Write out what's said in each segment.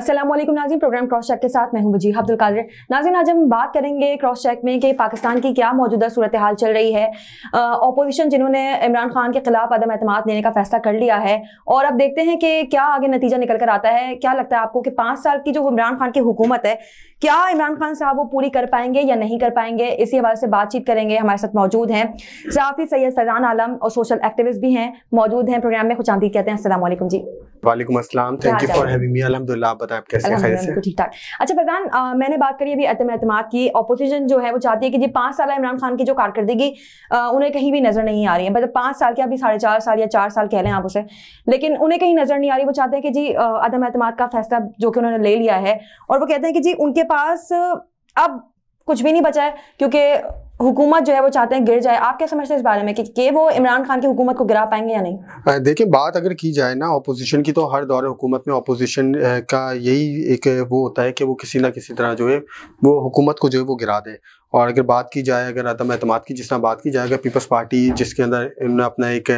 Aslam Nazim program cross check के साथ मैं हूं वजीह अब्दुल कादिर नाजीन आज हम बात करेंगे क्रॉस चेक में कि पाकिस्तान की क्या मौजूदा सूरत हाल चल रही है अपोजिशन जिन्होंने इमरान खान के खिलाफ अदम अतमाद लेने का फैसला कर लिया है और अब देखते हैं कि क्या आगे नतीजा निकल कर आता है क्या लगता है आपको कि पाँच साल की जो इमरान खान की हुकूमत है क्या इमरान खान साहब वो पूरी कर पाएंगे या नहीं कर पाएंगे इसी हवाले से बातचीत करेंगे हमारे साथ मौजूद हैं साफी सैयद सजान आलम और सोशल एक्टिविस्ट भी हैं मौजूद हैं प्रोग्राम में खुश आमदीद कहते हैं असलम जी ठीक ठाक अच्छा मैंने बात करी अभी अतम अतमाद की अपोजिशन जो है वो चाहती है कि जी पाँच साल इमरान खान की जो कारकर्दगी उन्हें कहीं भी नज़र नहीं आ रही है मतलब पांच साल के अभी साढ़े चार साल या चार साल कह लें आप उसे लेकिन उन्हें कहीं नज़र नहीं आ रही वो चाहते हैं कि जी अदम अतमाद का फैसला जो कि उन्होंने ले लिया है और वो कहते हैं कि जी उनके पास अब कुछ भी नहीं बचा है क्योंकि हुकूमत जो है वो चाहते हैं गिर जाए आप क्या समझते हैं इस बारे में कि के वो इमरान खान की हुकूमत को गिरा पाएंगे या नहीं देखिए बात अगर की जाए ना अपोजिशन की तो हर दौर हुकूमत में अपोजिशन का यही एक वो होता है कि वो किसी ना किसी तरह जो है वो हुकूमत को जो है वो गिरा दे और अगर बात की जाए अगर अदम अहतम की जिस तरह बात की जाए अगर पीपल्स पार्टी जिसके अंदर इन्होंने अपना एक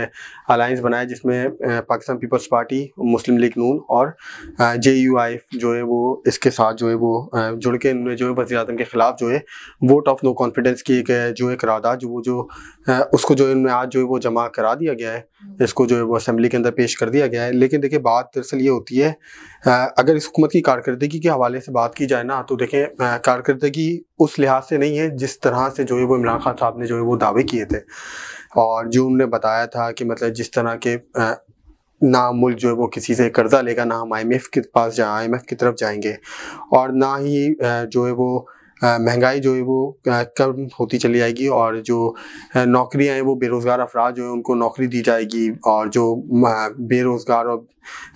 अलाइंस बनाया जिसमें Pakistan Peoples Party Muslim League Noon और जे यू आई जो है वो इसके साथ जो है वो जुड़ के इन्होंने जो है वजी अजम के ख़िलाफ़ जो है वोट ऑफ नो कॉन्फिडेंस की एक जो है करारदा जो वो जो उसको जो इनमें आज जो है वो जमा करा दिया गया है हम्म। इसको जो है वो असम्बली के अंदर पेश कर दिया गया है लेकिन देखिए बात दरअसल ये होती है अगर इस हुकूमत की कारकर्दगी के हवाले से बात की जाए ना तो देखें कारकर्दगी उस लिहाज से नहीं है जिस तरह से जो है वो इमरान खान साहब ने जो है वो दावे किए थे और जो उन्होंने बताया था कि मतलब जिस तरह के ना मुल्क जो है वो किसी से कर्जा लेगा ना हम एफ के पास जाए एफ की तरफ जाएंगे और ना ही जो है वो महंगाई जो है वो कम होती चली जाएगी और जो नौकरियां हैं वो बेरोज़गार अफराद जो है उनको नौकरी दी जाएगी और जो बेरोज़गार और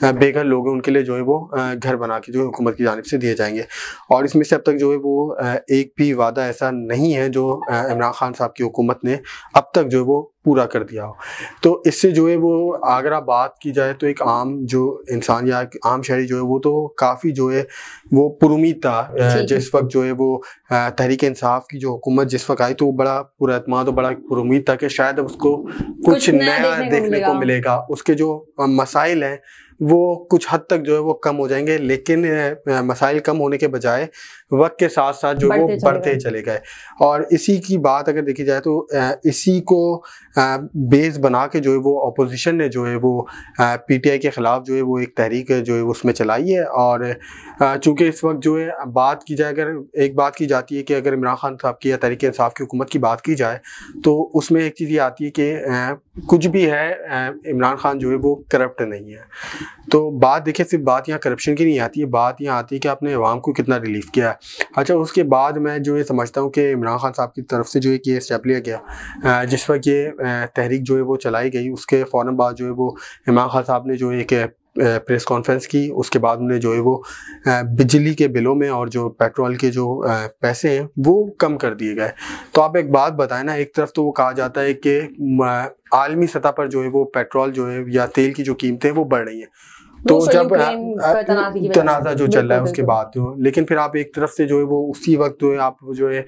हाँ, बेघर लोग हैं उनके लिए जो है वो घर बना के जो है हुकूमत की जानब से दिए जाएंगे और इसमें से अब तक जो है वो एक भी वादा ऐसा नहीं है जो इमरान खान साहब की हुकूमत ने अब तक जो है वो पूरा कर दिया हो तो इससे जो है वो अगर बात की जाए तो एक आम जो इंसान या आम शहरी जो है वो तो काफ़ी जो है वो पुरुमीद था जिस वक्त जो है वो तहरीक इंसाफ की जो हुकूमत जिस वक्त आई तो बड़ा पूरा अतमाद और बड़ा पुरुमीद था कि शायद उसको कुछ, कुछ नया देखने, देखने को मिलेगा उसके जो मसाइल हैं वो कुछ हद तक जो है वो कम हो जाएंगे लेकिन मसाइल कम होने के बजाय वक्त के साथ साथ जो वो बढ़ते चले गए और इसी की बात अगर देखी जाए तो इसी को बेस बना के जो है वो अपोजिशन ने जो है वो पीटीआई के ख़िलाफ़ जो है वो एक तहरीक जो है उसमें चलाई है और चूँकि इस वक्त जो है बात की जाए अगर एक बात की जाती है कि अगर इमरान खान साहब की या तहरीक इंसाफ की हुकूमत की बात की जाए तो उसमें एक चीज़ ये आती है कि कुछ भी है इमरान खान जो है वो करप्ट नहीं है तो बात देखिए सिर्फ बात यहाँ करप्शन की नहीं आती है बात यहाँ आती है कि आपने अवाम को कितना रिलीफ किया है अच्छा उसके बाद मैं जो ये समझता हूँ कि इमरान खान साहब की तरफ से जो एक ये स्टेप लिया गया जिस वक्त ये तहरीक जो है वो चलाई गई उसके फ़ौर बाद जो है वो इमरान खान साहब ने जो एक प्रेस कॉन्फ्रेंस की उसके बाद उन्होंने जो है वो बिजली के बिलों में और जो पेट्रोल के जो पैसे हैं वो कम कर दिए गए तो आप एक बात बताएं ना एक तरफ तो वो कहा जाता है कि आलमी सतह पर जो है वो पेट्रोल जो है या तेल की जो कीमतें हैं वो बढ़ रही हैं तो जब तनाजा जो चल रहा है उसके बाद तो। लेकिन फिर आप एक तरफ से जो है वो उसी वक्त जो है आप जो है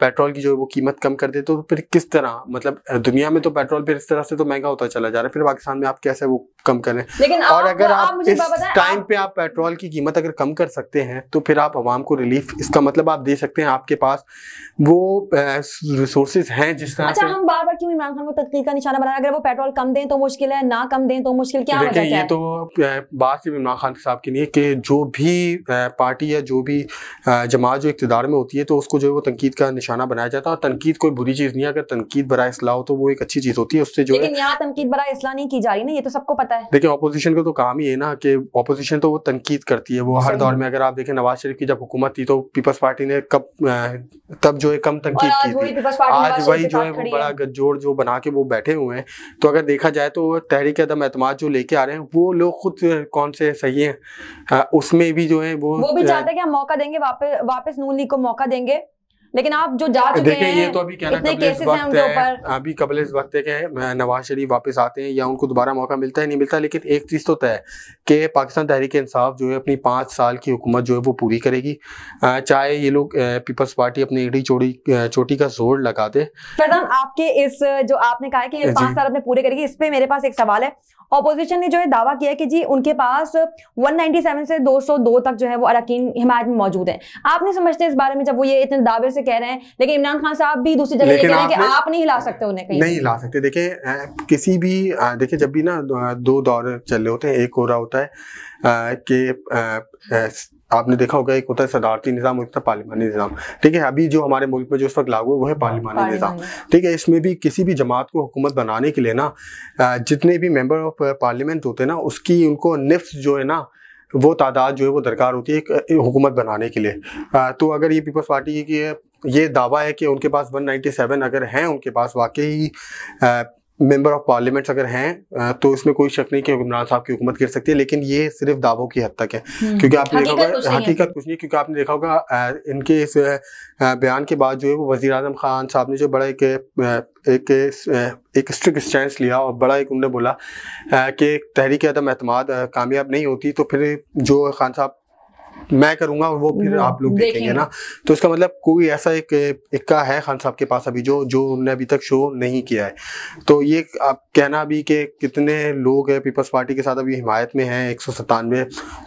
पेट्रोल की जो है वो कीमत कम कर देते तो फिर किस तरह मतलब दुनिया में तो पेट्रोल फिर इस तरह से तो महंगा होता चला जा रहा है फिर पाकिस्तान में आप कैसे वो कम करें लेकिन और आप, अगर आप, आप इस टाइम पे आप पेट्रोल की कीमत अगर कम कर सकते हैं तो फिर आप आवाम को रिलीफ इसका मतलब आप दे सकते हैं आपके पास वो रिसोर्सेज हैं जिस तरह अच्छा हम बार बार क्यों इमरान खान को तकलीफ का निशाना बना अगर वो पेट्रोल कम दें तो मुश्किल है ना कम दें तो मुश्किल क्या ये तो बात सिर्फ इमरान खान साहब की नहीं है कि जो भी पार्टी या जो भी जमात जो इकतदार में होती है तो उसको जो है वो तनकीद का निशाना बनाया जाता है और तनकीद कोई बुरी चीज़ नहीं है अगर तनकीद बरा इसलाह हो तो वो एक अच्छी चीज़ होती है उससे जो है यहाँ तनकीद बरा इसलाह नहीं की जा रही ना ये तो सबको पता है देखिए अपोजिशन का तो काम ही है ना कि अपोजिशन तो वो तनकीद करती है वो हर दौर में अगर आप देखें नवाज शरीफ की जब हुकूमत थी तो पीपल्स पार्टी ने कब तब जो है कम तनकीद की थी आज वही जो है वो बड़ा गठजोड़ जो बना के वो बैठे हुए हैं तो अगर देखा जाए तो तहरीक अदम एतम जो लेके आ रहे हैं वो लोग खुद हैं कौन से सही है आ, हाँ, उसमें भी जो है वो वो भी चाहते हैं कि हम मौका देंगे वापस वापस नून लीग को मौका देंगे लेकिन आप जो जा चुके हैं ये तो अभी कहना कबलेस वक्त है अभी इस वक्त है नवाज शरीफ वापस आते हैं या उनको दोबारा मौका मिलता है नहीं मिलता लेकिन एक चीज़ तो तय है कि पाकिस्तान तहरीक इंसाफ जो है अपनी पांच साल की हुकूमत जो है वो पूरी करेगी चाहे ये लोग पीपल्स पार्टी अपनी एडी चोटी चोटी का जोर लगा दे आपके इस जो आपने कहा कि पांच साल अपने पूरे करेगी इस पर मेरे पास एक सवाल है ऑपोजिशन ने जो है दावा किया कि जी उनके पास 197 से 202 तक जो है वो अरकान हिमायत में मौजूद है आप नहीं समझते इस बारे में जब वो ये इतने दावे से कह रहे हैं लेकिन इमरान खान साहब भी दूसरी जगह कह रहे हैं कि आप नहीं हिला सकते उन्हें कहीं नहीं हिला सकते देखिए किसी भी देखिए जब भी ना दो दौर चल रहे होते हैं एक हो रहा होता है कि आपने देखा होगा एक होता है सदारती निज़ाम और एक होता है पार्लिमानी निज़ाम ठीक है अभी जो हमारे मुल्क में जो इस वक्त लागू है वो है पार्लिमानी निज़ाम ठीक है इसमें भी किसी भी जमात को हुकूमत बनाने के लिए ना जितने भी मेम्बर ऑफ पार्लियामेंट होते हैं ना उसकी उनको निफ्स जो है ना वो तादाद जो है वो दरकार होती है हुकूमत बनाने के लिए तो अगर ये पीपल्स पार्टी की ये दावा है कि उनके पास 197 अगर हैं उनके पास वाकई मेंबर ऑफ पार्लियामेंट अगर हैं तो इसमें कोई शक नहीं कि इमरान साहब की हुकूमत गिर सकती है लेकिन ये सिर्फ दावों की हद तक है हम्म। क्योंकि आपने देखा होगा हकीकत कुछ नहीं क्योंकि आपने देखा होगा इनके इस बयान के बाद जो है वो वजी अजम खान साहब ने जो बड़ा एक एक एक स्ट्रिक्ट स्टैंड लिया और बड़ा एक उन्होंने बोला कि तहरीक अदम अहतम कामयाब नहीं होती तो फिर जो खान साहब मैं करूंगा वो फिर आप लोग देखेंगे, ना तो इसका मतलब कोई ऐसा एक इक्का है खान साहब के पास अभी जो जो उन्होंने अभी तक शो नहीं किया है तो ये आप कहना भी कि कितने लोग हैं पीपल्स पार्टी के साथ अभी हिमायत में हैं एक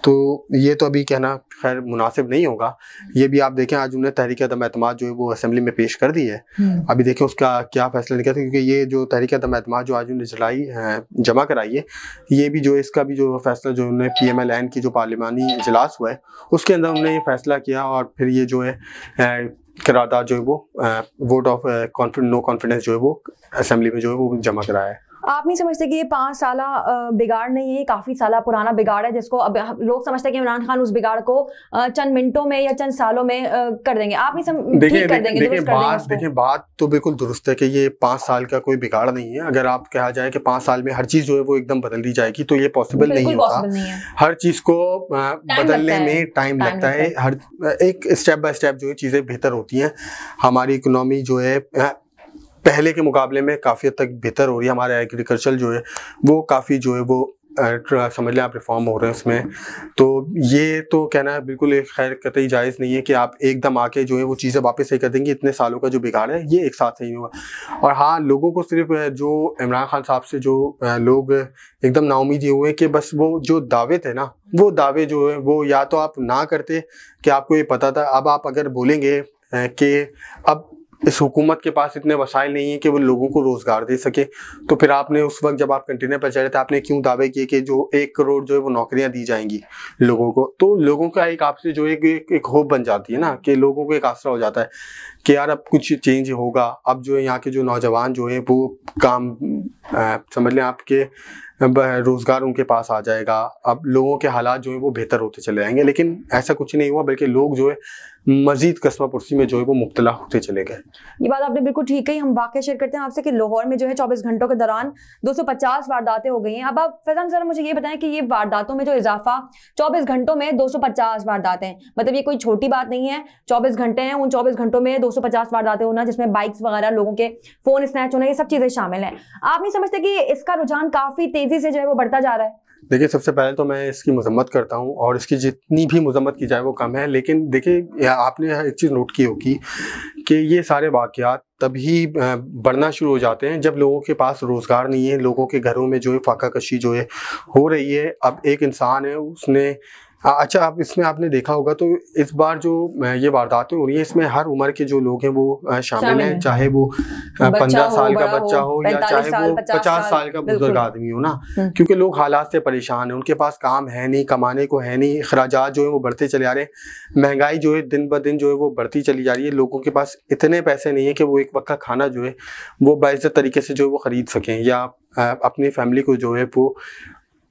तो ये तो अभी कहना खैर मुनासिब नहीं होगा ये भी आप देखें आज उन्होंने तहरीक अदम एतम जो है वो असम्बली में पेश कर दी है हम्म। अभी देखें उसका क्या फैसला निकलता था क्योंकि ये जो तहरीक अदम एतम जो आज उन्होंने जलाई जमा कराई है ये भी जो इसका भी जो फैसला जो उन्होंने पी एम एल एन की जो पार्लियमानी इजलास हुआ है उसके अंदर उन्होंने ये फैसला किया और फिर ये जो है करारदाद जो है वो vote of confidence no confidence जो है वो असम्बली में जो है वो जमा कराया है आप नहीं समझते कि ये पाँच साल बिगाड़ नहीं है काफ़ी साल पुराना बिगाड़ है जिसको अब लोग समझते हैं कि इमरान खान उस बिगाड़ को चंद मिनटों में या चंद सालों में कर देंगे आप नहीं समझ देखिए देखिए बात देखिए बात तो बिल्कुल दुरुस्त है कि ये पाँच साल का कोई बिगाड़ नहीं है अगर आप कहा जाए कि पाँच साल में हर चीज़ जो है वो एकदम बदल दी जाएगी तो ये पॉसिबल नहीं होता हर चीज़ को बदलने में टाइम लगता है हर एक स्टेप बाय स्टेप जो है चीज़ें बेहतर होती हैं हमारी इकोनॉमी जो है पहले के मुकाबले में काफ़ी हद तक बेहतर हो रही है हमारे एग्रीकल्चर जो है वो काफ़ी जो है वो समझ लें आप रिफॉर्म हो रहे हैं उसमें तो ये तो कहना है बिल्कुल एक खैर कतई जायज़ नहीं है कि आप एकदम आके जो है वो चीज़ें वापस सही कर देंगे इतने सालों का जो बिगाड़ है ये एक साथ सही होगा और हाँ लोगों को सिर्फ जो इमरान खान साहब से जो लोग एकदम नाउमीद हुए हैं कि बस वो जो दावे थे ना वो दावे जो है वो या तो आप ना करते कि आपको ये पता था अब आप अगर बोलेंगे कि अब इस हुकूमत के पास इतने वसाइल नहीं है कि वो लोगों को रोज़गार दे सके तो फिर आपने उस वक्त जब आप कंटेनर पर चढ़े थे आपने क्यों दावे किए कि जो एक करोड़ जो है वो नौकरियां दी जाएंगी लोगों को तो लोगों का एक आपसे जो एक एक, एक होप बन जाती है ना कि लोगों को एक आसरा हो जाता है कि यार अब कुछ चेंज होगा अब जो है यहाँ के जो नौजवान जो है वो काम समझ लें आपके रोज़गार उनके पास आ जाएगा अब लोगों के हालात जो है वो बेहतर होते चले जाएंगे लेकिन ऐसा कुछ नहीं हुआ बल्कि लोग जो है मजीद कस्बा पुरसी में जो है वो मुबतला होते चले गए ये बात आपने बिल्कुल ठीक कही हम वाक्य शेयर करते हैं आपसे कि लाहौर में जो है चौबीस घंटों के दौरान दो सौ पचास वारदातें हो गई हैं अब आप फैजान सर मुझे ये बताएं कि ये वारदातों में जो इजाफा चौबीस घंटों में दो सौ पचास वारदातें मतलब ये कोई छोटी बात नहीं है चौबीस घंटे हैं उन चौबीस घंटों में दो सौ पचास वारदातें होना जिसमें बाइक्स वगैरह लोगों के फ़ोन स्नैच होना ये सब चीज़ें शामिल हैं आप नहीं समझते कि इसका रुझान काफ़ी तेज़ी से जो है वो बढ़ता जा रहा है देखिए सबसे पहले तो मैं इसकी मजम्मत करता हूँ और इसकी जितनी भी मजम्मत की जाए वो कम है लेकिन देखिए आपने एक चीज़ नोट की होगी कि ये सारे वाक़ तभी बढ़ना शुरू हो जाते हैं जब लोगों के पास रोज़गार नहीं है लोगों के घरों में जो है फाका कशी जो है हो रही है अब एक इंसान है उसने हाँ, अच्छा आप इसमें आपने देखा होगा तो इस बार जो ये वारदातें हो रही है इसमें हर उम्र के जो लोग हैं वो शामिल हैं चाहे वो पंद्रह साल का बच्चा हो या चाहे वो पचास साल का बुजुर्ग आदमी हो ना हम्म। क्योंकि लोग हालात से परेशान हैं उनके पास काम है नहीं कमाने को है नहीं अखराज जो है वो बढ़ते चले आ रहे हैं महंगाई जो है दिन ब दिन जो है वो बढ़ती चली जा रही है लोगों के पास इतने पैसे नहीं है कि वो एक वक्त का खाना जो है वो बाइज तरीके से जो है वो खरीद सकें या अपनी फैमिली को जो है वो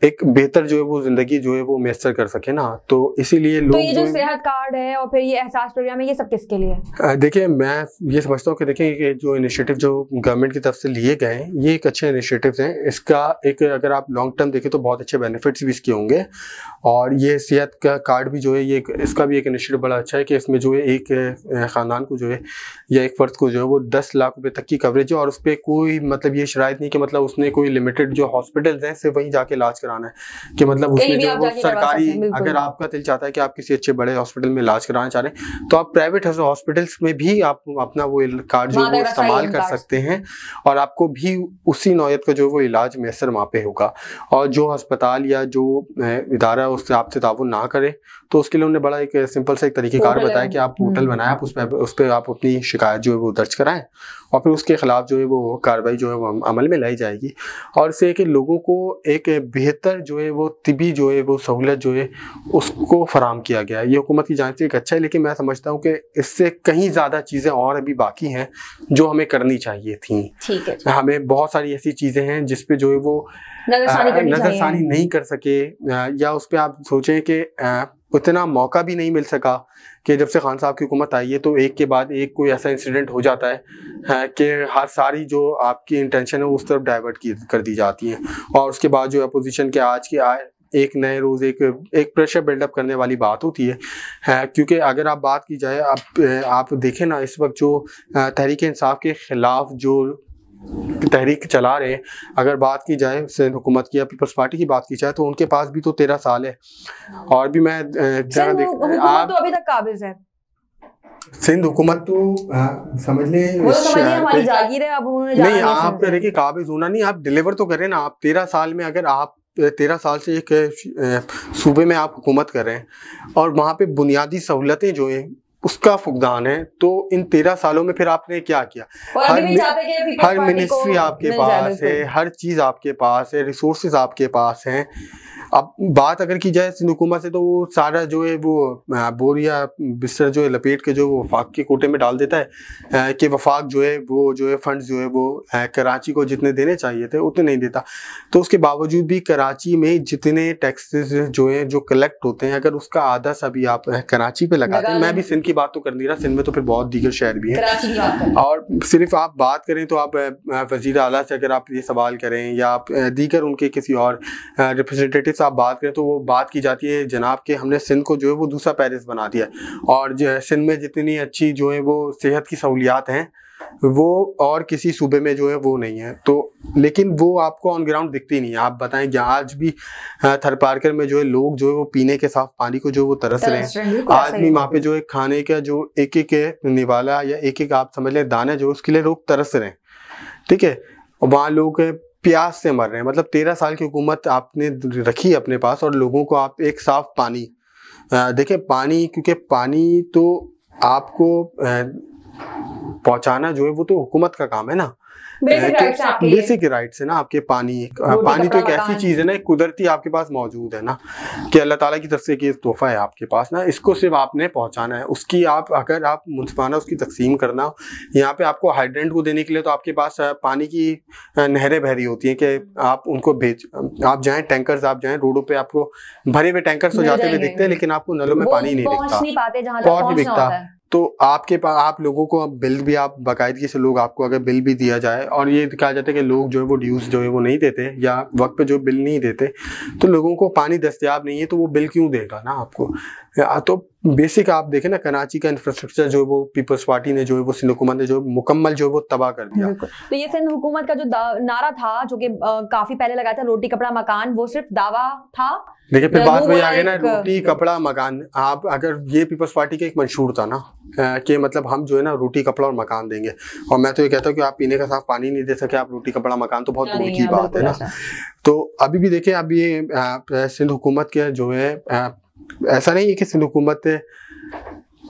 एक बेहतर जो है वो जिंदगी जो है वो मैसर कर सके ना तो इसीलिए लोग तो ये जो सेहत कार्ड है और फिर ये एहसास प्रोग्राम है ये सब किसके लिए देखिए मैं ये समझता हूँ कि देखिए कि जो इनिशिएटिव जो गवर्नमेंट की तरफ से लिए गए हैं ये एक अच्छे इनिशिएटिव हैं इसका एक अगर आप लॉन्ग टर्म देखें तो बहुत अच्छे बेनिफिट्स भी इसके होंगे और ये सेहत का कार्ड भी जो है ये इसका भी एक इनिशिएटिव बड़ा अच्छा है कि इसमें जो है एक ख़ानदान को जो है या एक फ़र्द को जो है वो दस लाख रुपये तक की कवरेज है और उस पर कोई मतलब ये शराय नहीं कि मतलब उसने कोई लिमिटेड जो हॉस्पिटल हैं सिर्फ वहीं जाके इलाज कर कराना है कि मतलब उसमें जो वो सरकारी अगर आपका दिल चाहता है कि आप किसी अच्छे बड़े हॉस्पिटल में इलाज कराना चाह रहे हैं तो आप प्राइवेट हॉस्पिटल्स में भी आप अपना वो कार्ड जो वो इस्तेमाल कर सकते हैं और आपको भी उसी नौयत का जो वो इलाज मैसर वहाँ पे होगा और जो अस्पताल या जो इदारा है उससे आपसे ताउन ना करे तो उसके लिए उन्होंने बड़ा एक सिंपल सा एक तरीकेकार बताया कि आप पोर्टल हम्म। बनाए आप उस पर उस पर आप अपनी शिकायत जो है वो दर्ज कराएं और फिर उसके खिलाफ जो है वो कार्रवाई जो है वो अमल में लाई जाएगी और इससे कि लोगों को एक बेहद बेहतर जो है वो तिबी जो है वो सहूलत जो है उसको फराम किया गया है ये हुकूमत की जानते एक अच्छा है लेकिन मैं समझता हूँ कि इससे कहीं ज़्यादा चीज़ें और अभी बाकी हैं जो हमें करनी चाहिए थी ठीक है हमें बहुत सारी ऐसी चीज़ें हैं जिसपे जो है वो नज़रसानी नहीं कर सके या उस पर आप सोचें कि उतना मौका भी नहीं मिल सका कि जब से खान साहब की हुकूमत आई है तो एक के बाद एक कोई ऐसा इंसिडेंट हो जाता है कि हर सारी जो आपकी इंटेंशन है उस तरफ डाइवर्ट की कर दी जाती है और उसके बाद जो अपोजिशन के आज के आए एक नए रोज़ एक एक प्रेशर बिल्डअप करने वाली बात होती है, है क्योंकि अगर आप बात की जाए आप आप देखें ना इस वक्त जो तहरीक इंसाफ के ख़िलाफ़ जो तहरीक चला रहे हैं अगर बात की जाए सिंध हुकूमत की या पीपल्स पार्टी की बात की जाए तो उनके पास भी तो तेरह साल है और भी मैं जरा देख आप तो अभी तक काबिज है सिंध हुकूमत तो आ, समझ ले वो तो हमारी जागीर है अब उन्होंने नहीं आप कह देखिए काबिज होना नहीं आप डिलीवर तो करें ना आप तेरह साल में अगर आप तेरह साल से एक सूबे में आप हुकूमत कर रहे हैं और वहाँ पे बुनियादी सहूलतें जो हैं उसका फुकदान है तो इन तेरह सालों में फिर आपने क्या किया हर हर मिनिस्ट्री आपके पास है हर चीज आपके पास है रिसोर्सेज आपके पास हैं अब बात अगर की जाए सिनुकुमा से तो वो सारा जो है वो बोर या बिस्तर जो है लपेट के जो वफाक के कोटे में डाल देता है कि वफाक जो है वो जो है फंड जो है वो कराची को जितने देने चाहिए थे उतने नहीं देता तो उसके बावजूद भी कराची में जितने टैक्सेस जो है जो कलेक्ट होते हैं अगर उसका आधा सा भी आप कराची पे लगाते हैं मैं भी सिंध की बात तो कर नहीं रहा सिंध में तो फिर बहुत दीगर शहर भी है और सिर्फ आप बात करें तो आप वजीर अला से अगर आप ये सवाल करें या आप दीगर उनके किसी और रिप्रेजेंटेटिव साहब बात करें तो वो बात की जाती है जनाब के हमने सिंध को जो है वो दूसरा पेरिस बना दिया और जो है सिंध में जितनी अच्छी जो है वो सेहत की सहूलियात हैं वो और किसी सूबे में जो है वो नहीं है तो लेकिन वो आपको ऑन ग्राउंड दिखती नहीं है आप बताएं कि आज भी थरपारकर में जो है लोग जो है वो पीने के साफ पानी को जो है वो तरस रहे हैं आज भी वहाँ पे जो है खाने का जो एक एक निवाला या एक एक आप समझ लें दाना जो उसके लिए लोग तरस रहे हैं ठीक है वहाँ लोग प्यास से मर रहे हैं मतलब तेरह साल की हुकूमत आपने रखी अपने पास और लोगों को आप एक साफ पानी देखिए पानी क्योंकि पानी तो आपको पहुंचाना जो है वो तो हुकूमत का काम है ना बेसिक राइट है ना आपके पानी हाँ, तो पानी तो एक ऐसी चीज है ना कुदरती आपके पास मौजूद है ना कि अल्लाह ताला की तरफ से एक तोहफा है आपके पास ना इसको सिर्फ आपने पहुंचाना है उसकी आप अगर आप मुंसफाना उसकी तकसीम करना हो यहाँ पे आपको हाइड्रेंट को देने के लिए तो आपके पास पानी की नहरें बहरी होती हैं कि आप उनको भेज आप जाएं टैंकर्स आप जाएं रोडों पे आपको भरे हुए टैंकर्स हो तो जाते हुए दिखते हैं लेकिन आपको नलों में पानी नहीं दिखता और नहीं दिखता तो आपके पास आप लोगों को अब बिल भी आप बाकायदगी से लोग आपको अगर बिल भी दिया जाए और ये तो कहा जाता है कि लोग जो है वो ड्यूज जो है वो नहीं देते या वक्त पे जो बिल नहीं देते तो लोगों को पानी दस्तियाब नहीं है तो वो बिल क्यों देगा ना आपको तो बेसिक आप देखें ना कराची का इंफ्रास्ट्रक्चर जो है वो पीपल्स पार्टी ने जो है वो सिंध हुकूमत ने जो मुकम्मल जो है वो तबाह कर दिया तो ये सिंध हुकूमत का जो नारा था जो कि काफी पहले लगाया था रोटी कपड़ा मकान वो सिर्फ दावा था देखिए फिर बात वही आ गई ना रोटी कपड़ा मकान आप अगर ये पीपल्स पार्टी का एक मंशूर था ना कि मतलब हम जो है ना रोटी कपड़ा और मकान देंगे और मैं तो ये कहता हूँ कि आप पीने का साफ पानी नहीं दे सके आप रोटी कपड़ा मकान तो बहुत दूर की बात है ना तो अभी भी देखिए अब ये सिंध हुकूमत के जो है ऐसा नहीं है कि सिंध हुकूमत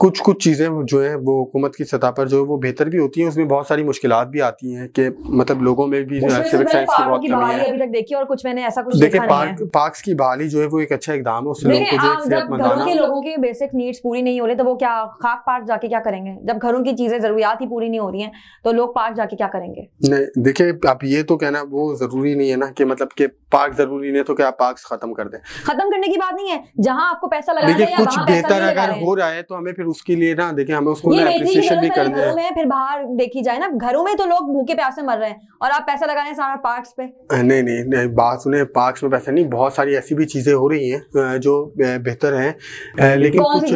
कुछ कुछ चीज़ें जो हैं वो हुकूमत की सतह पर जो है वो बेहतर भी होती हैं उसमें बहुत सारी मुश्किल भी आती हैं कि मतलब लोगों में भी सिविक साइंस की बहुत कमी है अभी तक देखी और कुछ मैंने ऐसा कुछ देखिए पार्क पार्क्स की बहाली जो है वो एक अच्छा इकदाम है उससे लोगों को जो सेहतमंदाना लोगों की बेसिक नीड्स पूरी नहीं हो रही तो वो क्या खाक पार्क जाके क्या करेंगे जब घरों की चीज़ें ज़रूरियात ही पूरी नहीं हो रही हैं तो लोग पार्क जाके क्या करेंगे नहीं देखिए आप ये तो कहना वो ज़रूरी नहीं है ना कि मतलब कि पार्क ज़रूरी नहीं तो क्या पार्क खत्म कर दें खत्म करने की बात नहीं है जहाँ आपको पैसा लगा देखिए कुछ बेहतर अगर हो रहा है तो हमें फिर उसके लिए ना देखें हमें उसको अप्रिसिएशन भी करना है फिर बाहर देखी जाए ना घरों में तो लोग भूखे प्यासे मर रहे हैं और आप पैसा लगा रहे हैं सारा पार्क्स पे नहीं नहीं नहीं बात सुने पार्क्स में पैसा नहीं बहुत सारी ऐसी भी चीजें हो रही है जो बेहतर है लेकिन कुछ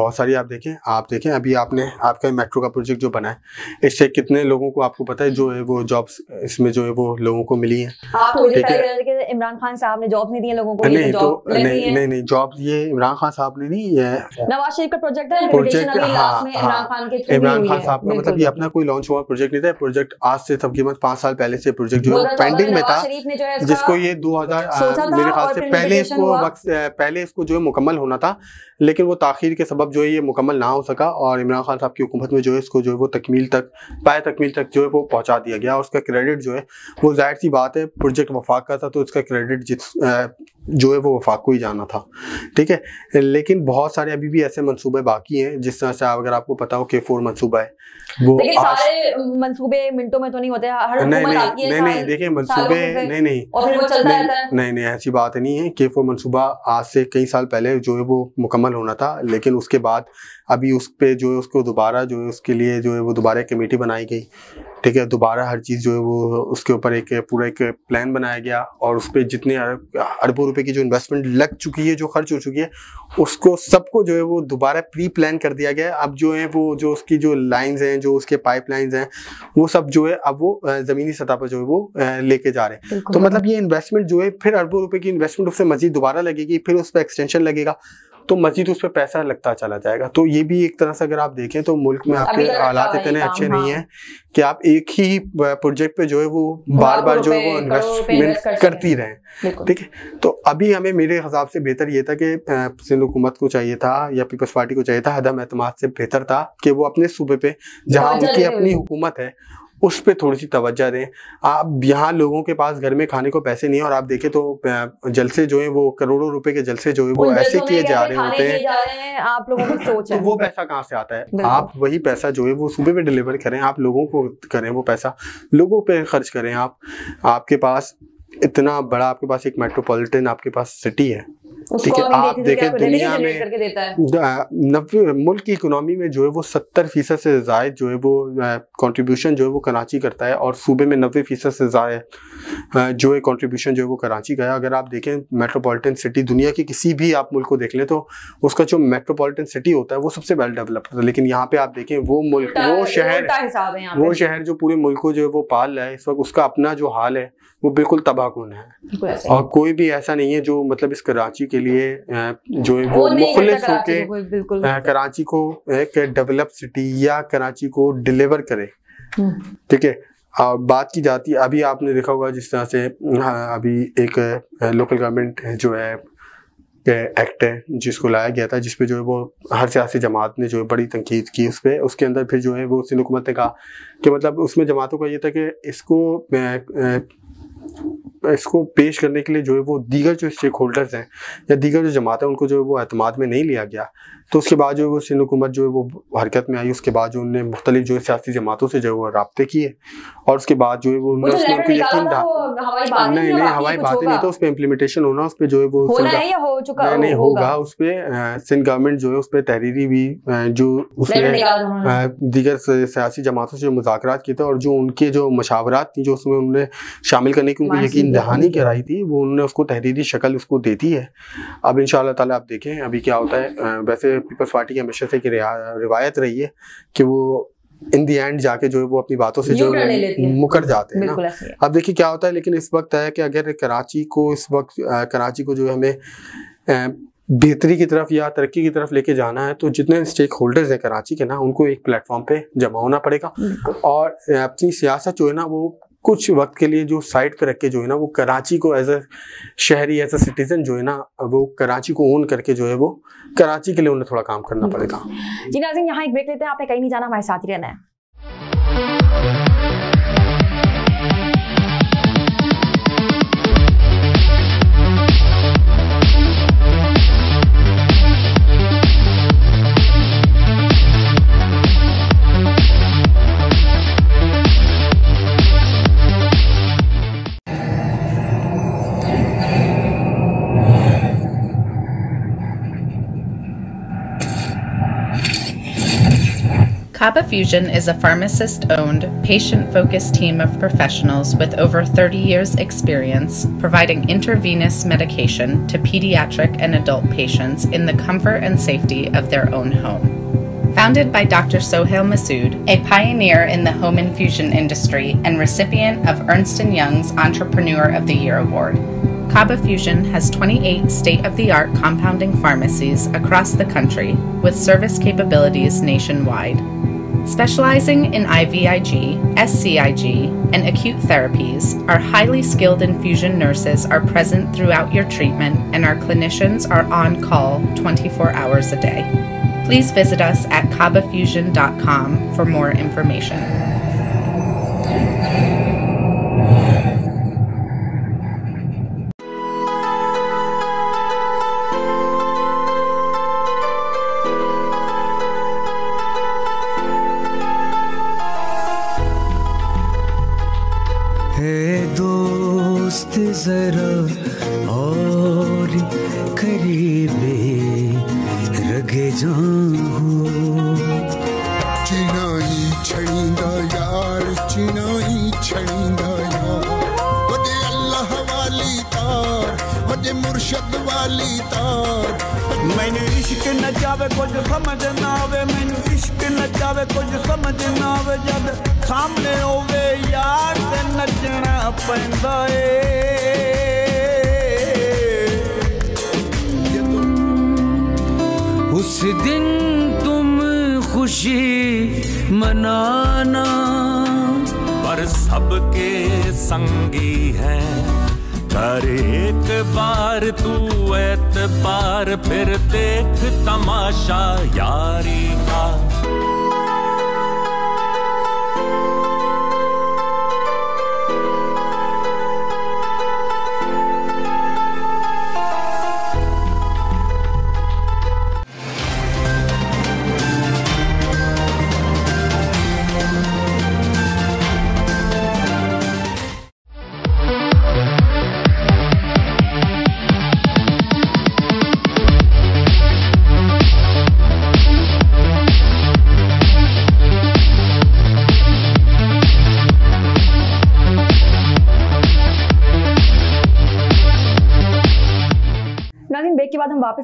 बहुत सारी आप देखें आप देखें अभी आपने आपका मेट्रो का प्रोजेक्ट जो बना है इससे कितने लोगों को आपको पता है जो है वो जॉब्स इसमें जो है वो लोगों को मिली है इमरान खान साहब ने जॉब नहीं दी है लोगों को नहीं तो, तो नहीं नहीं जॉब ये इमरान खान साहब ने नहीं नवाज शरीफ का प्रोजेक्ट प्रोजेक्ट इमरान खान साहब का मतलब ये अपना कोई लॉन्च हुआ प्रोजेक्ट नहीं था प्रोजेक्ट आज से सब कीमत पांच साल पहले से प्रोजेक्ट जो है पेंडिंग तो तो में मतलब था जिसको ये दो हजार मेरे ख्याल से पहले इसको पहले इसको जो है मुकम्मल होना था लेकिन वो ताखिर के सबब जो है ये मुकम्मल ना हो सका और इमरान खान साहब की हुकूमत में जो है इसको जो है वो तकमील तक पाए तकमील तक जो है वो पहुंचा दिया गया और उसका क्रेडिट जो है वो जाहिर सी बात है प्रोजेक्ट वफाक का था तो उसका क्रेडिट जिस जो है वो वफाक को ही जाना था ठीक है लेकिन बहुत सारे अभी भी ऐसे मंसूबे बाकी हैं जिस तरह से अगर आपको पता हो के फोर मंसूबा है वो लेकिन आज... सारे मंसूबे मिनटों में तो नहीं होते हर नहीं नहीं नहीं नहीं देखिए मंसूबे नहीं नहीं नहीं नहीं ऐसी बात नहीं है के फोर मनसूबा आज से कई साल पहले जो है वो मुकम्मल होना था लेकिन उसके बाद अभी उस पर जो है उसको दोबारा जो है उसके लिए जो है वो दोबारा एक कमेटी बनाई गई ठीक है दोबारा हर चीज़ जो है वो उसके ऊपर एक पूरा एक प्लान बनाया गया और उस पर जितने अरबों रुपए की जो इन्वेस्टमेंट लग चुकी है जो खर्च हो चुकी है उसको सबको जो है वो दोबारा प्री प्लान कर दिया गया अब जो है वो जो उसकी जो लाइंस हैं जो उसके पाइप लाइन्स हैं वो सब जो है अब वो ज़मीनी सतह पर जो है वो लेके जा रहे हैं तो मतलब ये इन्वेस्टमेंट जो है फिर अरबों रुपये की इन्वेस्टमेंट उससे मजीद दोबारा लगेगी फिर उस पर एक्सटेंशन लगेगा तो मजीद उस पर पैसा लगता चला जाएगा तो ये भी एक तरह से अगर आप देखें तो मुल्क में आपके हालात इतने अच्छे नहीं हाँ। है कि आप एक ही प्रोजेक्ट पे जो है वो बार बार जो है वो इन्वेस्टमेंट करती रहें ठीक है तो अभी हमें मेरे हिसाब से बेहतर ये था कि सिंध हुकूमत को चाहिए था या पीपल्स पार्टी को चाहिए था हदम एतम से बेहतर था कि वो अपने सूबे पे जहाँ उनकी अपनी हुकूमत है उस पर थोड़ी सी तवज्जा दें आप यहाँ लोगों के पास घर में खाने को पैसे नहीं है और आप देखें तो जलसे जो है वो करोड़ों रुपए के जलसे जो है वो ऐसे किए जा रहे होते हैं आप लोगों को सोच तो वो पैसा कहाँ से आता है आप वही पैसा जो है वो सुबह में डिलीवर करें आप लोगों को करें वो पैसा लोगों पर खर्च करें आप आपके पास इतना बड़ा आपके पास एक मेट्रोपॉलिटन आपके पास सिटी है ठीक है आप देखें दुनिया में नब्बे मुल्क की इकोनॉमी में जो है वो सत्तर फीसद से जायद जो है वो कंट्रीब्यूशन जो है वो कराची करता है और सूबे में नब्बे फीसद से ज्यादा जो है कंट्रीब्यूशन जो है वो कराची का है अगर आप देखें मेट्रोपॉलिटन सिटी दुनिया के किसी भी आप मुल्क को देख लें तो उसका जो मेट्रोपॉलिटन सिटी होता है वो सबसे वेल डेवलप होता है लेकिन यहाँ पे आप देखें वो मुल्क वो शहर वो शहर जो पूरे मुल्क को जो है वो पाल रहा है इस वक्त उसका अपना जो हाल है वो बिल्कुल तबाहकुन है और कोई भी ऐसा नहीं है जो मतलब इस कराची के लिए हाँ। जो है वो मुखलिस होके कराची को एक डेवलप सिटी या कराची को डिलीवर करे हम्म। ठीक है और बात की जाती है अभी आपने देखा होगा जिस तरह से हाँ, अभी एक लोकल गवर्नमेंट जो है एक्ट है जिसको लाया गया था जिसपे जो है वो हर सियासी जमात ने जो है बड़ी तनकीद की उस पर उसके अंदर फिर जो है वो सिंध हुकूमत ने कहा कि मतलब उसमें जमातों का ये था कि इसको इसको पेश करने के लिए जो है वो दीगर जो स्टेक होल्डर्स हैं या दीगर जो जमात है उनको जो है वो अहतमाद में नहीं लिया गया तो उसके बाद जो है वो सिंध हुकूमत जो है वो हरकत में आई उसके बाद जो उन्होंने मुख्तलिफ जो है सियासी जमातों से जो है वो रबते किए और उसके बाद जो है वो उन्होंने उनको यकीन नहीं नहीं तो हवाई बातें नहीं तो उस पर इम्प्लीमेंटेशन होना उस पर जो है वो नहीं होगा उस पर सिंध गवर्नमेंट जो है उस पर तहरीरी भी जो उसने दीगर सियासी जमातों से जो मुजाक किए थे और जो उनके जो मशावरात थी जो उसमें उन्होंने शामिल करने की उनको यकीन दहानी कराई थी वो उन्होंने उसको तहरीरी शक्ल उसको देती है अब इन शाह तक देखें अभी क्या होता है वैसे पीपल्स पार्टी की हमेशा से रिवायत रही है कि वो इन दी एंड जाके जो है वो अपनी बातों से जो है। मुकर जाते हैं ना अब देखिए क्या होता है लेकिन इस वक्त है कि अगर कराची को इस वक्त कराची को जो है हमें बेहतरी की तरफ या तरक्की की तरफ लेके जाना है तो जितने स्टेक होल्डर्स हैं कराची के ना उनको एक प्लेटफॉर्म पे जमा होना पड़ेगा और अपनी सियासत जो है ना वो कुछ वक्त के लिए जो साइड पर रख के जो है ना वो कराची को एज अ शहरी एज अ सिटीजन जो है ना वो कराची को ओन करके जो है वो कराची के लिए उन्हें थोड़ा काम करना हम्म। पड़ेगा जी नाजिन यहाँ एक ब्रेक लेते हैं आपने कहीं नहीं जाना हमारे साथ ही रहना है Fusion is a pharmacist owned, patient focused team of professionals with over 30 years' experience providing intravenous medication to pediatric and adult patients in the comfort and safety of their own home. Founded by Dr. Sohail Masood, a pioneer in the home infusion industry and recipient of Ernst & Young's Entrepreneur of the Year award, Caba Fusion has 28 state-of-the-art compounding pharmacies across the country with service capabilities nationwide. Specializing in IVIG, SCIG, and acute therapies, our highly skilled infusion nurses are present throughout your treatment and our clinicians are on call 24 hours a day. Please visit us at cabafusion.com for more information. और करीबे रगे जाऊं चिनाई छणींदा यार चिनाई छणींदा यार वॾे अल्लाह वाली तार वॾे मुर्शद वाली तार ਮੈਨੂੰ ਇਸ਼ਕ ਨਾ ਜਾਵੇ ਕੁਝ ਸਮਝ ਨਾ ਆਵੇ ਮੈਨੂੰ ਇਸ਼ਕ ਨਾ ਜਾਵੇ ਕੁਝ ਸਮਝ ਨਾ ਆਵੇ ਜਦ ਸਾਹਮਣੇ ਹੋਵੇ ਯਾਰ ਤੇ ਨੱਚਣਾ ਪੈਂਦਾ ਏ उस दिन तुम खुशी मनाना पर सबके संगी हैं कर एक बार तू एतबार फिर देख तमाशा यारी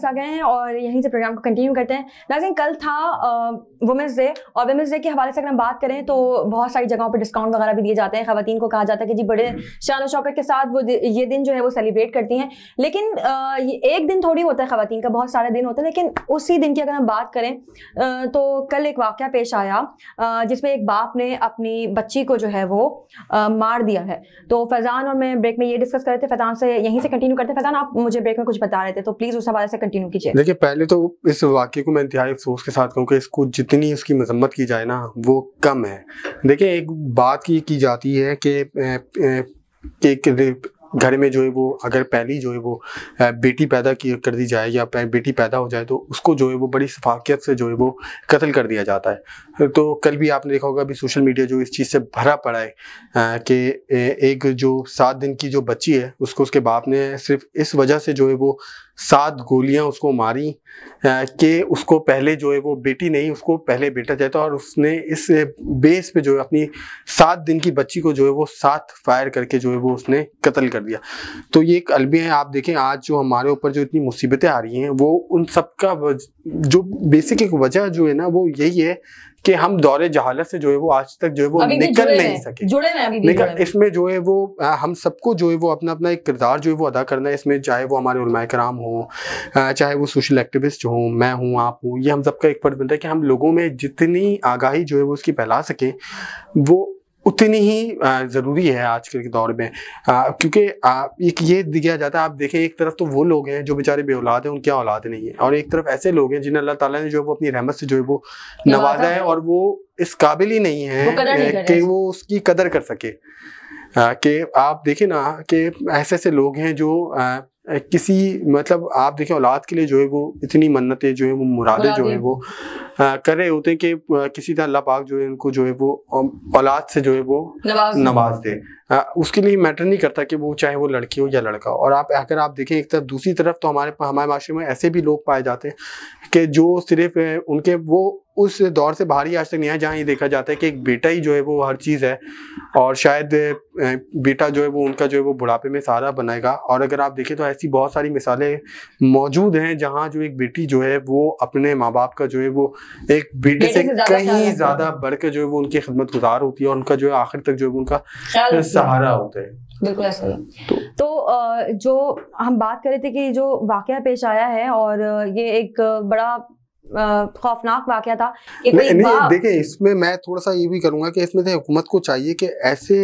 वापस आ गए हैं और यहीं से प्रोग्राम को कंटिन्यू करते हैं नाजिन कल था वुमेंस डे और वुमेंस डे के हवाले से अगर हम बात करें तो बहुत सारी जगहों पर डिस्काउंट वगैरह भी दिए जाते हैं खातन को कहा जाता है कि जी बड़े हम्म। शान शौकत के साथ वो ये दिन जो है वो सेलिब्रेट करती हैं लेकिन एक दिन थोड़ी होता है खातन का बहुत सारे दिन होते हैं लेकिन उसी दिन की अगर हम बात करें तो कल एक वाक़ पेश आया जिसमें एक बाप ने अपनी बच्ची को जो है वो मार दिया है तो फैज़ान और मैं ब्रेक में ये डिस्कस कर रहे थे फैज़ान से यहीं से कंटिन्यू करते फैज़ान आप मुझे ब्रेक में कुछ बता रहे थे तो प्लीज़ उस हवाले से कंटिन्यू कीजिए देखिए पहले तो इस वाक्य को मैं इंतहाई अफसोस के साथ कहूँ कि इसको जितनी उसकी मजम्मत की जाए ना वो कम है देखिए एक बात की, की जाती है कि एक घर में जो है वो अगर पहली जो है वो बेटी पैदा की कर दी जाए या बेटी पैदा हो जाए तो उसको जो है वो बड़ी शफाकियत से जो है वो कत्ल कर दिया जाता है तो कल भी आपने देखा होगा अभी सोशल मीडिया जो इस चीज़ से भरा पड़ा है कि एक जो सात दिन की जो बच्ची है उसको उसके बाप ने सिर्फ इस वजह से जो है वो सात गोलियां उसको मारी कि उसको पहले जो है वो बेटी नहीं उसको पहले बेटा चाहता और उसने इस बेस पे जो है अपनी सात दिन की बच्ची को जो है वो सात फायर करके जो है वो उसने कत्ल कर कर दिया तो ये एक अलबे है आप देखें आज जो हमारे ऊपर जो इतनी मुसीबतें आ रही हैं वो उन सब का जो बेसिक एक वजह जो है ना वो यही है कि हम दौरे जहालत से जो है वो आज तक जो है वो निकल नहीं सके जुड़े अभी निकल इसमें जो है वो हम सबको जो है वो अपना अपना एक किरदार जो है वो अदा करना है इसमें चाहे वो हमारे उलमा कराम हो चाहे वो सोशल एक्टिविस्ट हो मैं हूँ आप हूँ ये हम सबका एक फर्ज बनता है कि हम लोगों में जितनी आगाही जो है वो उसकी फैला सके वो उतनी ही ज़रूरी है आजकल के दौर में क्योंकि एक ये दिया जाता है आप देखें एक तरफ तो वो लोग हैं जो बेचारे बे औलाद हैं उनकी औलाद नहीं है और एक तरफ ऐसे लोग हैं जिन्हें अल्लाह ताला ने जो है वो अपनी रहमत से जो है वो नवाजा है और वो इस काबिल ही नहीं है कि वो उसकी कदर कर सके कि आप देखें ना कि ऐसे ऐसे लोग हैं जो किसी मतलब आप देखें औलाद के लिए जो है वो इतनी मन्नतें जो है वो मुरादे जो है वो कर रहे होते हैं कि किसी तरह अल्लाह पाक जो है उनको जो है वो औलाद से जो है वो नवाज दे उसके लिए मैटर नहीं करता कि वो चाहे वो लड़की हो या लड़का हो और आप अगर आप देखें एक तरफ दूसरी तरफ तो हमारे हमारे माशरे में ऐसे भी लोग पाए जाते हैं कि जो सिर्फ उनके वो उस दौर से बाहर ही आज तक नहीं आया जहाँ ये देखा जाता है कि एक बेटा ही जो है वो हर चीज़ है और शायद बेटा जो है वो उनका जो है वो बुढ़ापे में सहारा बनाएगा और अगर आप देखें तो ऐसी बहुत सारी मिसालें मौजूद हैं जहाँ जो एक बेटी जो है वो अपने माँ बाप का जो है वो एक बेटे, से, कहीं ज़्यादा बढ़ जो है वो उनकी खिदमत गुजार होती है और उनका जो है आखिर तक जो है उनका सहारा होता है बिल्कुल ऐसा ही तो, तो जो हम बात कर रहे थे कि जो वाक्य पेश आया है और ये एक बड़ा खौफनाक वाक्य था देखिए इसमें मैं थोड़ा सा ये भी करूँगा कि इसमें से हुकूमत को चाहिए कि ऐसे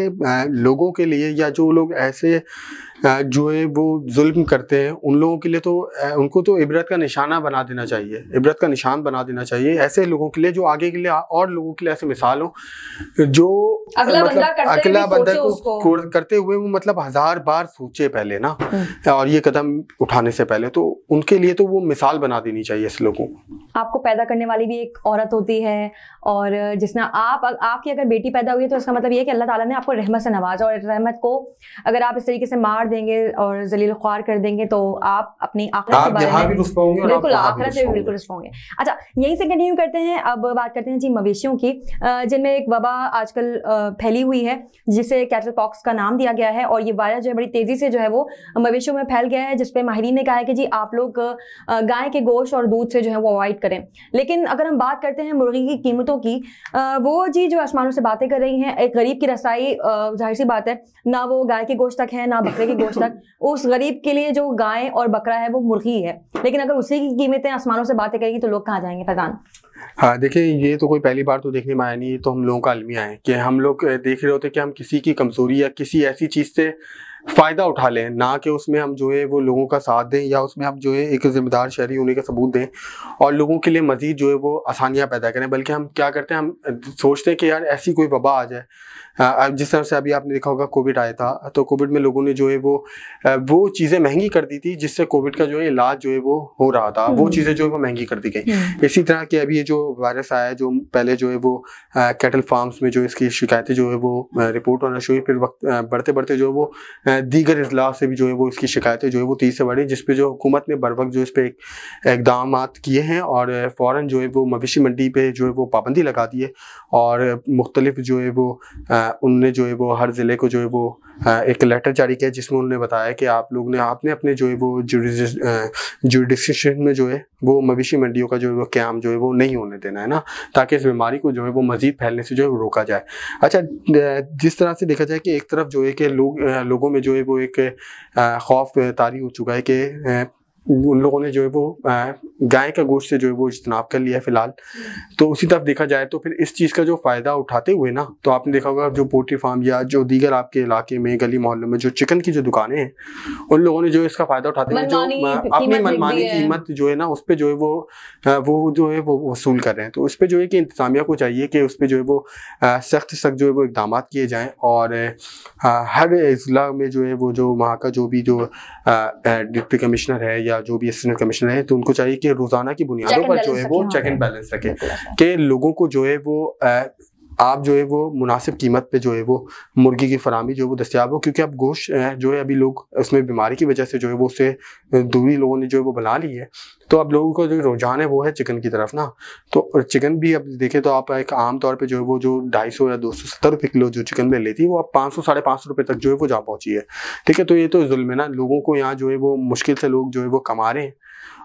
लोगों के लिए या जो लोग ऐसे जो है वो जुल्म करते हैं उन लोगों के लिए तो उनको तो इबरत का निशाना बना देना चाहिए इबरत का निशान बना देना चाहिए ऐसे लोगों के लिए जो आगे के लिए और लोगों के लिए ऐसे मिसाल हो जो अगला मतलब बंदा अगला को करते हुए वो मतलब हजार बार सोचे पहले ना हम्म। और ये कदम उठाने से पहले तो उनके लिए तो वो मिसाल बना देनी चाहिए ऐसे लोगों को आपको पैदा करने वाली भी एक औरत होती है और जिसने आप आपकी अगर बेटी पैदा हुई है तो उसका मतलब ये कि अल्लाह ताला ने आपको रहमत से नवाजा और रहमत को अगर आप इस तरीके से मार मार देंगे और जलील ख्वार कर देंगे तो आप अपनी आखिरत के बारे में बिल्कुल आखिरत से बिल्कुल रुष्ट होंगे अच्छा यहीं से कंटिन्यू करते हैं अब बात करते हैं जी मवेशियों की जिनमें एक वबा आजकल फैली हुई है जिसे कैटल पॉक्स का नाम दिया गया है और ये वायरस जो है बड़ी तेज़ी से जो है वो मवेशियों में फैल गया है जिसपे माहरीन ने कहा है कि जी आप लोग गाय के गोश्त और दूध से जो है वो अवॉइड करें लेकिन अगर हम बात करते हैं मुर्गी की कीमतों की वो जी जो आसमानों से बातें कर रही हैं एक गरीब की रसाई जाहिर सी बात है ना वो गाय के गोश्त तक है ना बकरे के की तक उस गरीब के लिए जो गाय और बकरा है वो मुर्गी है लेकिन अगर उसी की कीमतें आसमानों से बातें करेगी तो लोग कहाँ जाएंगे फैजान हाँ देखिए ये तो कोई पहली बार तो देखने में आया नहीं ये तो हम लोगों का अलमिया है कि हम लोग देख रहे होते कि हम किसी की कमजोरी या किसी ऐसी चीज़ से फ़ायदा उठा लें ना कि उसमें हम जो है वो लोगों का साथ दें या उसमें हम जो है एक ज़िम्मेदार शहरी होने का सबूत दें और लोगों के लिए मज़ीद जो है वो आसानियाँ पैदा करें बल्कि हम क्या करते हैं हम सोचते हैं कि यार ऐसी कोई वबा आ जाए जिस तरह से अभी आपने देखा होगा कोविड आया था तो कोविड में लोगों ने जो है वो वो चीज़ें महंगी कर दी थी जिससे कोविड का जो है इलाज जो है वो हो रहा था वो चीज़ें जो है वो महंगी कर दी गई इसी तरह के अभी ये जो वायरस आया जो पहले जो है वो कैटल फार्म्स में जो इसकी शिकायतें जो है वो रिपोर्ट होना शुरू फिर वक्त बढ़ते बढ़ते जो है वो दीगर अजला से भी जो है वो इसकी शिकायतें जो है वो तीस से बढ़ी जिसपे जो हुकूमत ने बर वक्त जो इस पर इकदाम किए हैं और फ़ौर जो है वो मवेशी मंडी पर जो है वो पाबंदी लगा दी है और मुख्तलिफ जो है वो उनने जो है वो हर ज़िले को जो है वो हाँ, एक लेटर जारी किया जिसमें उन्होंने बताया कि आप लोग ने आपने अपने जो है वो जुडिसन में जो है वो मवेशी मंडियों का जो है वो क्याम जो है वो नहीं होने देना है ना ताकि इस बीमारी को जो है वो मजीद फैलने से जो है रोका जाए अच्छा जिस तरह से देखा जाए कि एक तरफ जो है कि लोग लोगों में जो है वो एक खौफ तारी हो चुका है कि उन लोगों ने जो है वो गाय का गोश्त से जो है वो इजतनाब कर लिया है फिलहाल तो उसी तरफ देखा जाए तो फिर इस चीज़ का जो फ़ायदा उठाते हुए ना तो आपने देखा होगा जो पोल्ट्री फार्म या जो दीगर आपके इलाके में गली मोहल्लों में जो चिकन की जो दुकानें हैं उन लोगों ने जो इसका फ़ायदा उठाते हुए जो अपनी मनमानी कीमत जो है ना उस पर जो है वो वो जो है वो वसूल कर रहे हैं तो उस पर जो है कि इंतजामिया को चाहिए कि उस पर जो है वो सख्त सख्त जो है वो इकदाम किए जाएँ और हर ज़िला में जो है वो जो वहाँ का जो भी जो डिप्टी कमिश्नर है या या जो भी असिस्टेंट कमिश्नर है तो उनको चाहिए कि रोजाना की बुनियादों पर जो है वो चेक एंड बैलेंस रखें हाँ। कि लोगों को जो है वो आप जो है वो मुनासिब कीमत पे जो है वो मुर्गी की फरहमी जो है वो दस्तियाब हो क्योंकि अब गोश्त जो है अभी लोग उसमें बीमारी की वजह से जो है वो उससे दूरी लोगों ने जो है वो बना ली है तो अब लोगों का जो रुझान है वो है चिकन की तरफ ना तो चिकन भी अब देखें तो आप एक आम तौर पे जो है वो जो ढाई सौ या दो सौ सत्तर रुपये किलो जो चिकन मिल लेती है वो आप पाँच सौ साढ़े पाँच सौ रुपये तक जो है वो जा पहुँची है ठीक है तो ये तो जुल्म है ना लोगों को यहाँ जो है वो मुश्किल से लोग जो है वो कमा रहे हैं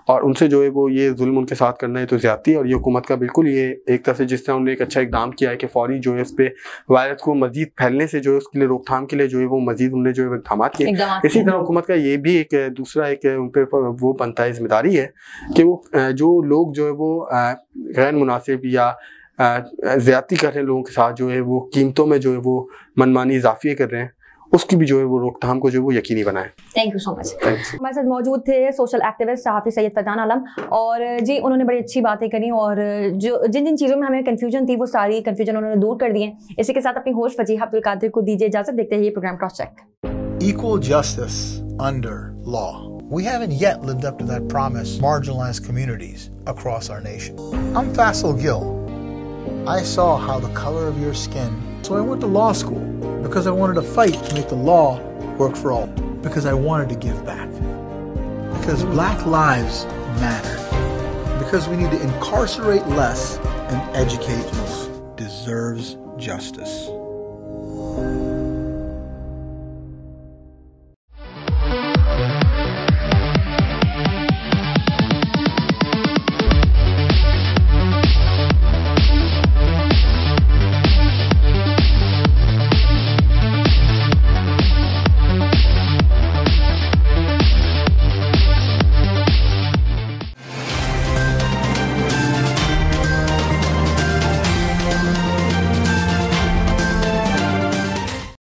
और उनसे जो है वो ये जुल्म उनके साथ करना तो है तो ज़्यादा और ये हुकूमत का बिल्कुल ये एक तरह से जिस तरह उन्होंने एक अच्छा इकदाम किया है कि फौरी जो है उस पर वायरस को मजीद फैलने से जो है उसके लिए रोकथाम के लिए जो है वो मजीद उन्होंने जो है इकदाम किए इसी तरह हुकूमत का ये भी एक दूसरा एक उन पर वो बनता है जिम्मेदारी है कि वो जो लोग जो है वो गैर मुनासिब या ज़्यादा कर रहे हैं लोगों के साथ जो है वो कीमतों में जो है वो मनमानी इजाफ़े कर रहे हैं उसकी भी जो है वो रोकथाम को जो है वो यकीनी बनाए थैंक यू सो मच हमारे साथ मौजूद थे सोशल एक्टिविस्ट हाफिज सैयद फैजान आलम और जी उन्होंने बड़ी अच्छी बातें करी और जो जिन जिन चीज़ों में हमें कन्फ्यूजन थी वो सारी कन्फ्यूजन उन्होंने दूर कर दिए इसी के साथ अपनी होश फजीह अब्दुल कादिर को दीजिए इजाजत देखते हैं ये program cross check equal justice under law We haven't yet lived up to that promise, marginalized communities across our nation. I'm Faisal Gill. I saw how the color of your skin, so I went to law school. because I wanted to fight to make the law work for all, because I wanted to give back. Because black lives matter. Because we need to incarcerate less and educate more. Deserves justice.